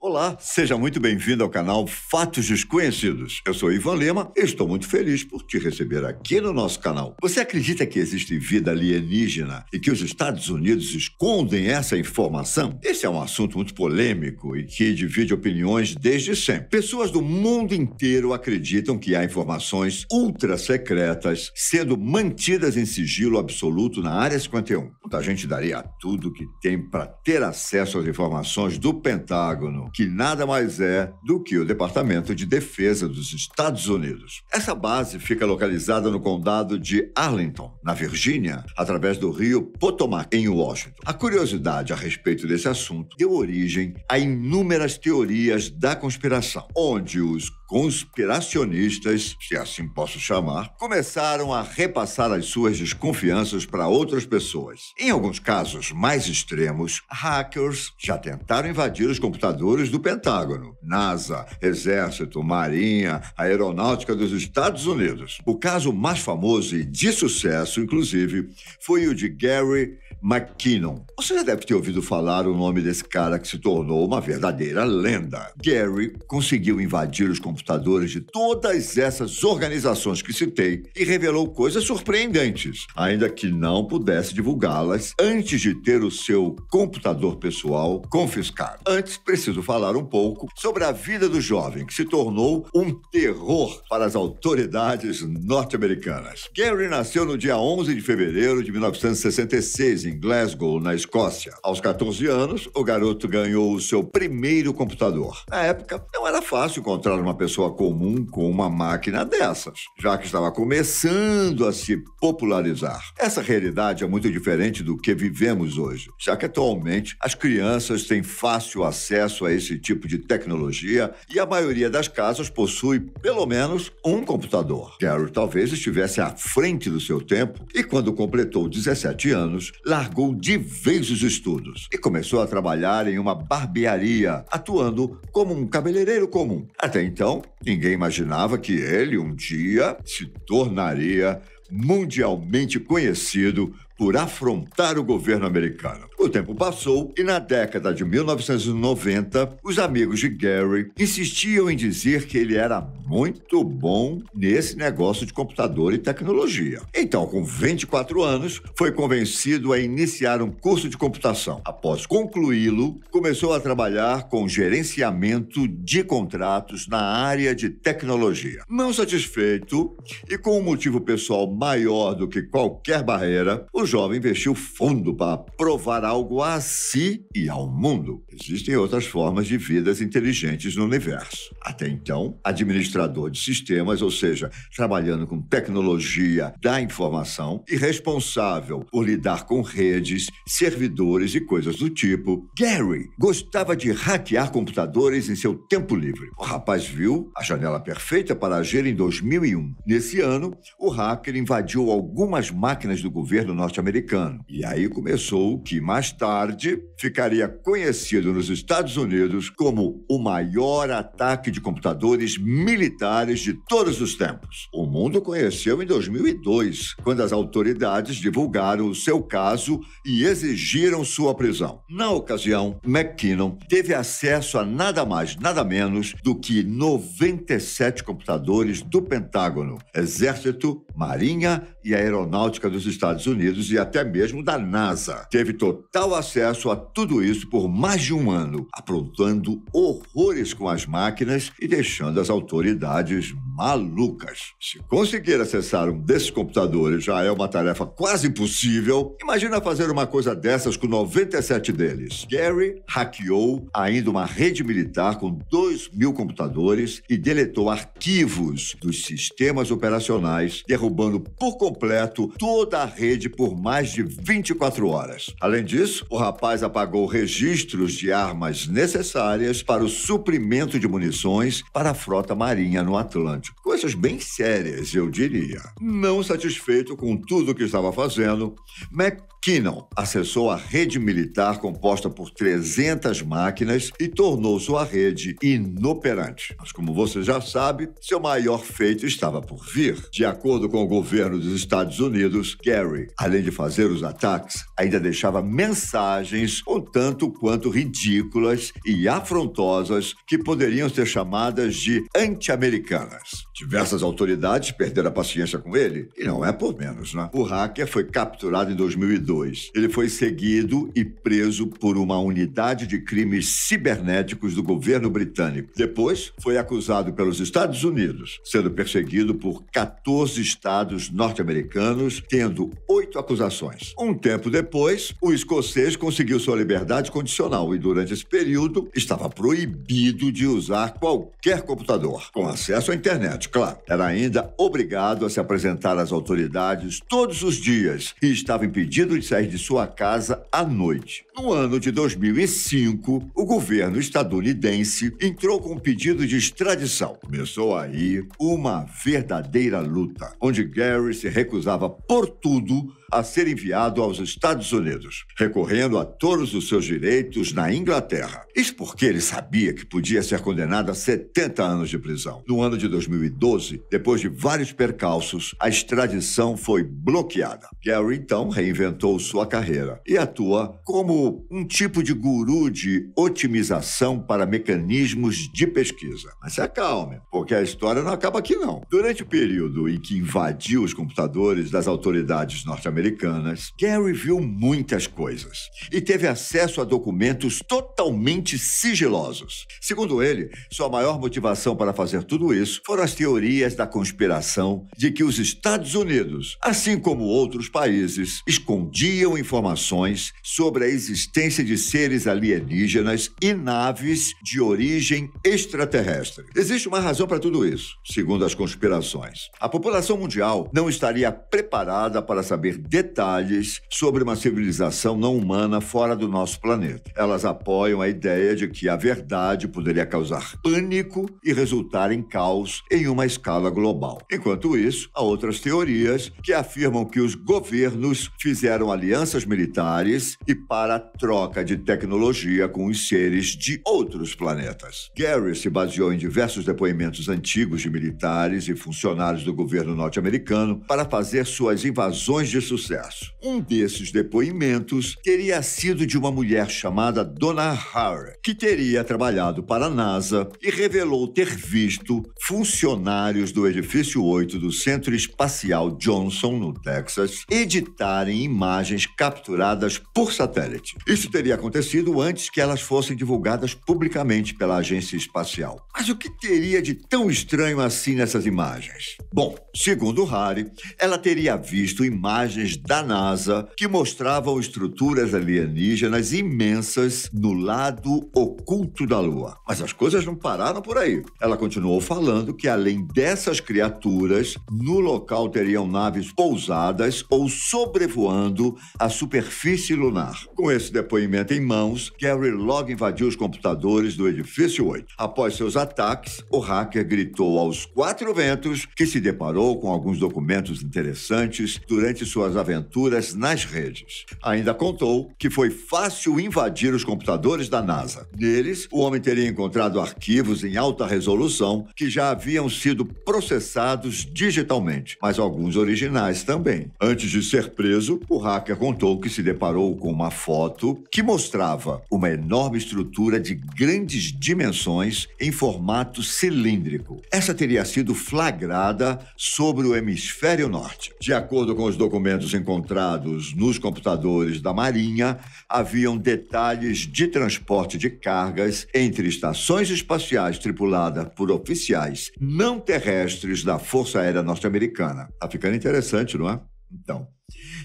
Olá, seja muito bem-vindo ao canal Fatos Desconhecidos. Eu sou Ivan Lema e estou muito feliz por te receber aqui no nosso canal. Você acredita que existe vida alienígena e que os Estados Unidos escondem essa informação? Esse é um assunto muito polêmico e que divide opiniões desde sempre. Pessoas do mundo inteiro acreditam que há informações ultra secretas sendo mantidas em sigilo absoluto na Área 51. Muita gente daria tudo que tem para ter acesso às informações do Pentágono que nada mais é do que o Departamento de Defesa dos Estados Unidos. Essa base fica localizada no condado de Arlington, na Virgínia, através do rio Potomac, em Washington. A curiosidade a respeito desse assunto deu origem a inúmeras teorias da conspiração, onde os conspiracionistas, se assim posso chamar, começaram a repassar as suas desconfianças para outras pessoas. Em alguns casos mais extremos, hackers já tentaram invadir os computadores do Pentágono, NASA, Exército, Marinha, Aeronáutica dos Estados Unidos. O caso mais famoso e de sucesso, inclusive, foi o de Gary McKinnon. Você já deve ter ouvido falar o nome desse cara que se tornou uma verdadeira lenda. Gary conseguiu invadir os computadores computadores de todas essas organizações que citei e revelou coisas surpreendentes, ainda que não pudesse divulgá-las antes de ter o seu computador pessoal confiscado. Antes, preciso falar um pouco sobre a vida do jovem, que se tornou um terror para as autoridades norte-americanas. Gary nasceu no dia 11 de fevereiro de 1966 em Glasgow, na Escócia. Aos 14 anos, o garoto ganhou o seu primeiro computador. Na época, não era fácil encontrar uma pessoa pessoa comum com uma máquina dessas, já que estava começando a se popularizar. Essa realidade é muito diferente do que vivemos hoje, já que atualmente as crianças têm fácil acesso a esse tipo de tecnologia e a maioria das casas possui pelo menos um computador. Carol talvez estivesse à frente do seu tempo e, quando completou 17 anos, largou de vez os estudos e começou a trabalhar em uma barbearia, atuando como um cabeleireiro comum. Até então, ninguém imaginava que ele um dia se tornaria mundialmente conhecido por afrontar o governo americano. O tempo passou e na década de 1990, os amigos de Gary insistiam em dizer que ele era muito bom nesse negócio de computador e tecnologia. Então, com 24 anos, foi convencido a iniciar um curso de computação. Após concluí-lo, começou a trabalhar com gerenciamento de contratos na área de tecnologia. Não satisfeito e com um motivo pessoal maior do que qualquer barreira, o jovem investiu fundo para provar a algo a si e ao mundo. Existem outras formas de vidas inteligentes no universo. Até então, administrador de sistemas, ou seja, trabalhando com tecnologia da informação e responsável por lidar com redes, servidores e coisas do tipo, Gary gostava de hackear computadores em seu tempo livre. O rapaz viu a janela perfeita para agir em 2001. Nesse ano, o hacker invadiu algumas máquinas do governo norte-americano. E aí começou o que mais mais tarde ficaria conhecido nos Estados Unidos como o maior ataque de computadores militares de todos os tempos. O mundo conheceu em 2002, quando as autoridades divulgaram o seu caso e exigiram sua prisão. Na ocasião, McKinnon teve acesso a nada mais, nada menos do que 97 computadores do Pentágono, Exército, Marinha e Aeronáutica dos Estados Unidos e até mesmo da NASA. Teve total total acesso a tudo isso por mais de um ano, aprontando horrores com as máquinas e deixando as autoridades malucas. Se conseguir acessar um desses computadores já é uma tarefa quase impossível, imagina fazer uma coisa dessas com 97 deles. Gary hackeou ainda uma rede militar com 2 mil computadores e deletou arquivos dos sistemas operacionais, derrubando por completo toda a rede por mais de 24 horas. Além disso, disso, o rapaz apagou registros de armas necessárias para o suprimento de munições para a frota marinha no Atlântico. Coisas bem sérias, eu diria. Não satisfeito com tudo o que estava fazendo, Mac Kinnon acessou a rede militar composta por 300 máquinas e tornou sua rede inoperante. Mas, como você já sabe, seu maior feito estava por vir. De acordo com o governo dos Estados Unidos, Gary, além de fazer os ataques, ainda deixava mensagens um tanto quanto ridículas e afrontosas que poderiam ser chamadas de anti-americanas. Diversas autoridades perderam a paciência com ele, e não é por menos, né? O hacker foi capturado em 2012 ele foi seguido e preso por uma unidade de crimes cibernéticos do governo britânico. Depois, foi acusado pelos Estados Unidos, sendo perseguido por 14 estados norte-americanos, tendo oito acusações. Um tempo depois, o escocês conseguiu sua liberdade condicional e, durante esse período, estava proibido de usar qualquer computador, com acesso à internet, claro. Era ainda obrigado a se apresentar às autoridades todos os dias e estava impedido sair de sua casa à noite. No ano de 2005, o governo estadunidense entrou com um pedido de extradição. Começou aí uma verdadeira luta, onde Gary se recusava por tudo a ser enviado aos Estados Unidos, recorrendo a todos os seus direitos na Inglaterra. Isso porque ele sabia que podia ser condenado a 70 anos de prisão. No ano de 2012, depois de vários percalços, a extradição foi bloqueada. Gary então reinventou sua carreira e atua como um tipo de guru de otimização para mecanismos de pesquisa. Mas se acalme, porque a história não acaba aqui não. Durante o período em que invadiu os computadores das autoridades norte-americanas, americanas Gary viu muitas coisas e teve acesso a documentos totalmente sigilosos. Segundo ele, sua maior motivação para fazer tudo isso foram as teorias da conspiração de que os Estados Unidos, assim como outros países, escondiam informações sobre a existência de seres alienígenas e naves de origem extraterrestre. Existe uma razão para tudo isso, segundo as conspirações. A população mundial não estaria preparada para saber detalhes sobre uma civilização não humana fora do nosso planeta. Elas apoiam a ideia de que a verdade poderia causar pânico e resultar em caos em uma escala global. Enquanto isso, há outras teorias que afirmam que os governos fizeram alianças militares e para a troca de tecnologia com os seres de outros planetas. Gary se baseou em diversos depoimentos antigos de militares e funcionários do governo norte-americano para fazer suas invasões de sucesso sucesso. Um desses depoimentos teria sido de uma mulher chamada Donna Hare, que teria trabalhado para a NASA e revelou ter visto funcionários do edifício 8 do Centro Espacial Johnson, no Texas, editarem imagens capturadas por satélite. Isso teria acontecido antes que elas fossem divulgadas publicamente pela agência espacial. Mas o que teria de tão estranho assim nessas imagens? Bom, segundo Hare, ela teria visto imagens imagens da NASA que mostravam estruturas alienígenas imensas no lado oculto da Lua. Mas as coisas não pararam por aí. Ela continuou falando que, além dessas criaturas, no local teriam naves pousadas ou sobrevoando a superfície lunar. Com esse depoimento em mãos, Gary logo invadiu os computadores do edifício 8. Após seus ataques, o hacker gritou aos quatro ventos que se deparou com alguns documentos interessantes durante suas aventuras nas redes. Ainda contou que foi fácil invadir os computadores da NASA. Neles, o homem teria encontrado arquivos em alta resolução que já haviam sido processados digitalmente, mas alguns originais também. Antes de ser preso, o hacker contou que se deparou com uma foto que mostrava uma enorme estrutura de grandes dimensões em formato cilíndrico. Essa teria sido flagrada sobre o hemisfério norte. De acordo com os documentos documentos encontrados nos computadores da Marinha haviam detalhes de transporte de cargas entre estações espaciais tripuladas por oficiais não terrestres da Força Aérea Norte-Americana. Tá ficando interessante, não é? Então,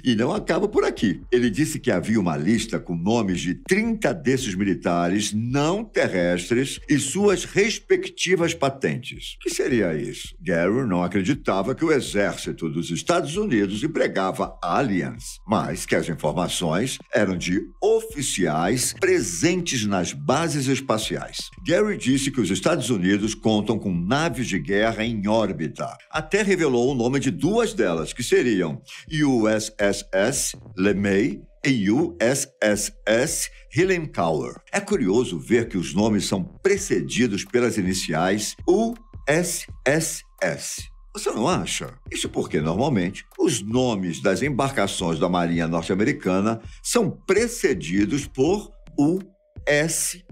e não acaba por aqui. Ele disse que havia uma lista com nomes de 30 desses militares não terrestres e suas respectivas patentes. O que seria isso? Gary não acreditava que o exército dos Estados Unidos empregava aliens, mas que as informações eram de oficiais presentes nas bases espaciais. Gary disse que os Estados Unidos contam com naves de guerra em órbita. Até revelou o nome de duas delas, que seriam USS USS LeMay e USSS Hillenkower. É curioso ver que os nomes são precedidos pelas iniciais USSS. Você não acha? Isso porque, normalmente, os nomes das embarcações da Marinha Norte-Americana são precedidos por USS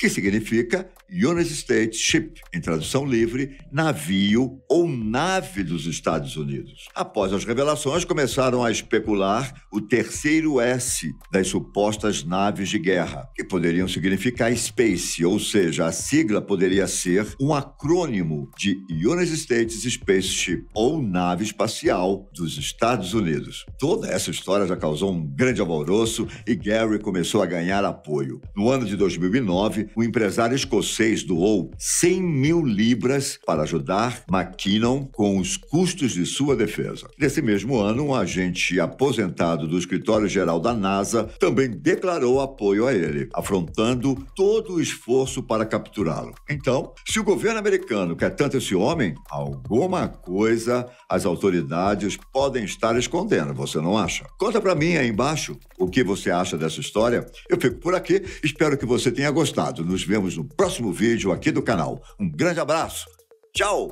que significa United States Ship, em tradução livre, navio ou nave dos Estados Unidos. Após as revelações, começaram a especular o terceiro S das supostas naves de guerra, que poderiam significar Space, ou seja, a sigla poderia ser um acrônimo de United States Spaceship, ou nave espacial dos Estados Unidos. Toda essa história já causou um grande alvoroço e Gary começou a ganhar apoio. No ano de 2009, o empresário escocês doou 100 mil libras para ajudar McKinnon com os custos de sua defesa. Nesse mesmo ano, um agente aposentado do escritório-geral da NASA também declarou apoio a ele, afrontando todo o esforço para capturá-lo. Então, se o governo americano quer tanto esse homem, alguma coisa as autoridades podem estar escondendo, você não acha? Conta para mim aí embaixo o que você acha dessa história. Eu fico por aqui, espero que você tenha gostado. Nos vemos no próximo vídeo aqui do canal. Um grande abraço. Tchau!